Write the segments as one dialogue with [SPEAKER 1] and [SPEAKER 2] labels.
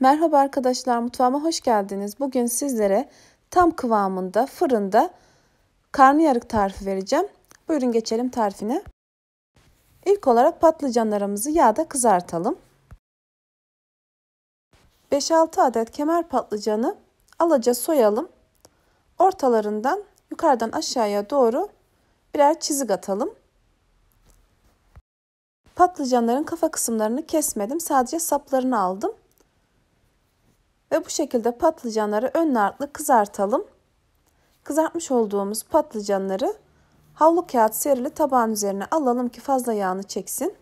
[SPEAKER 1] Merhaba arkadaşlar mutfağıma hoş geldiniz. Bugün sizlere tam kıvamında fırında karnıyarık tarifi vereceğim. Buyurun geçelim tarifine. İlk olarak patlıcanlarımızı yağda kızartalım. 5-6 adet kemer patlıcanı alaca soyalım. Ortalarından yukarıdan aşağıya doğru birer çizik atalım. Patlıcanların kafa kısımlarını kesmedim. Sadece saplarını aldım. Ve bu şekilde patlıcanları önlü artlı kızartalım. Kızartmış olduğumuz patlıcanları havlu kağıt serili tabağın üzerine alalım ki fazla yağını çeksin.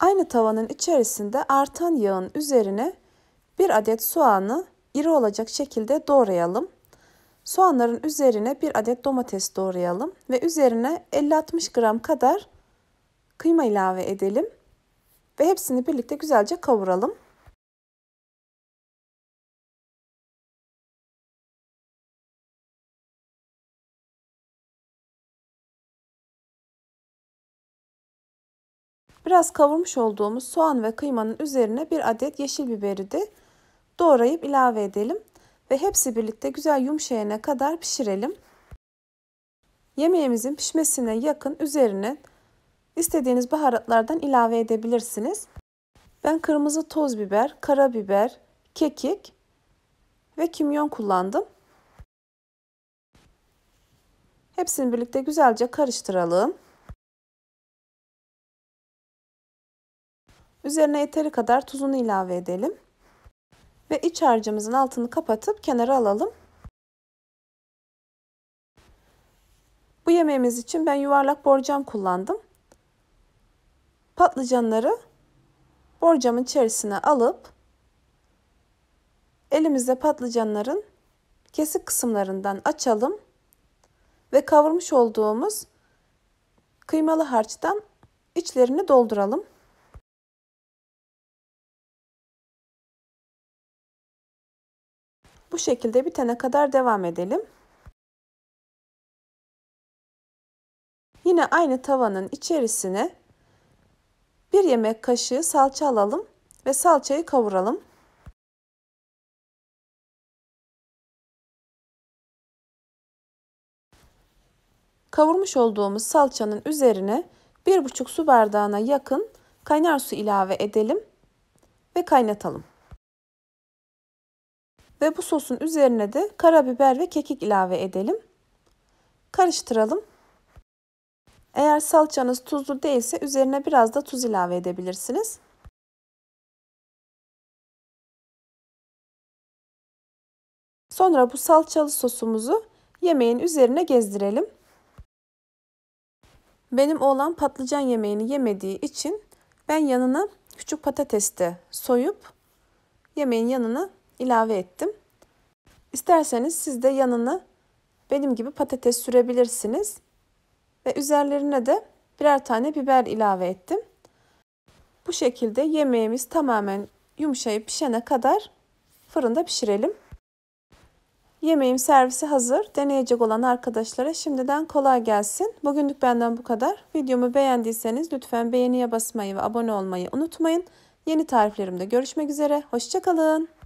[SPEAKER 1] Aynı tavanın içerisinde artan yağın üzerine bir adet soğanı iri olacak şekilde doğrayalım. Soğanların üzerine bir adet domates doğrayalım ve üzerine 50-60 gram kadar kıyma ilave edelim ve hepsini birlikte güzelce kavuralım. Biraz kavurmuş olduğumuz soğan ve kıymanın üzerine bir adet yeşil biberi de doğrayıp ilave edelim ve hepsi birlikte güzel yumuşayana kadar pişirelim. Yemeğimizin pişmesine yakın üzerine istediğiniz baharatlardan ilave edebilirsiniz. Ben kırmızı toz biber, karabiber, kekik ve kimyon kullandım. Hepsini birlikte güzelce karıştıralım.
[SPEAKER 2] Üzerine yeteri kadar tuzunu ilave edelim.
[SPEAKER 1] Ve iç harcımızın altını kapatıp kenara alalım. Bu yemeğimiz için ben yuvarlak borcam kullandım. Patlıcanları borcamın içerisine alıp elimizde patlıcanların kesik kısımlarından açalım ve kavurmuş olduğumuz kıymalı harçtan içlerini dolduralım.
[SPEAKER 2] Bu şekilde bitene kadar devam edelim.
[SPEAKER 1] Yine aynı tavanın içerisine bir yemek kaşığı salça alalım ve salçayı kavuralım. Kavurmuş olduğumuz salçanın üzerine 1,5 su bardağına yakın kaynar su ilave edelim ve kaynatalım. Ve bu sosun üzerine de karabiber ve kekik ilave edelim. Karıştıralım. Eğer salçanız tuzlu değilse üzerine biraz da tuz ilave edebilirsiniz.
[SPEAKER 2] Sonra bu salçalı sosumuzu
[SPEAKER 1] yemeğin üzerine gezdirelim. Benim oğlan patlıcan yemeğini yemediği için ben yanına küçük patates de soyup yemeğin yanına ilave ettim. İsterseniz siz de yanına benim gibi patates sürebilirsiniz. Ve üzerlerine de birer tane biber ilave ettim. Bu şekilde yemeğimiz tamamen yumuşayıp pişene kadar fırında pişirelim. Yemeğim servisi hazır. Deneyecek olan arkadaşlara şimdiden kolay gelsin. Bugünlük benden bu kadar. Videomu beğendiyseniz lütfen beğeniye basmayı ve abone olmayı unutmayın. Yeni tariflerimde görüşmek üzere.
[SPEAKER 2] Hoşçakalın.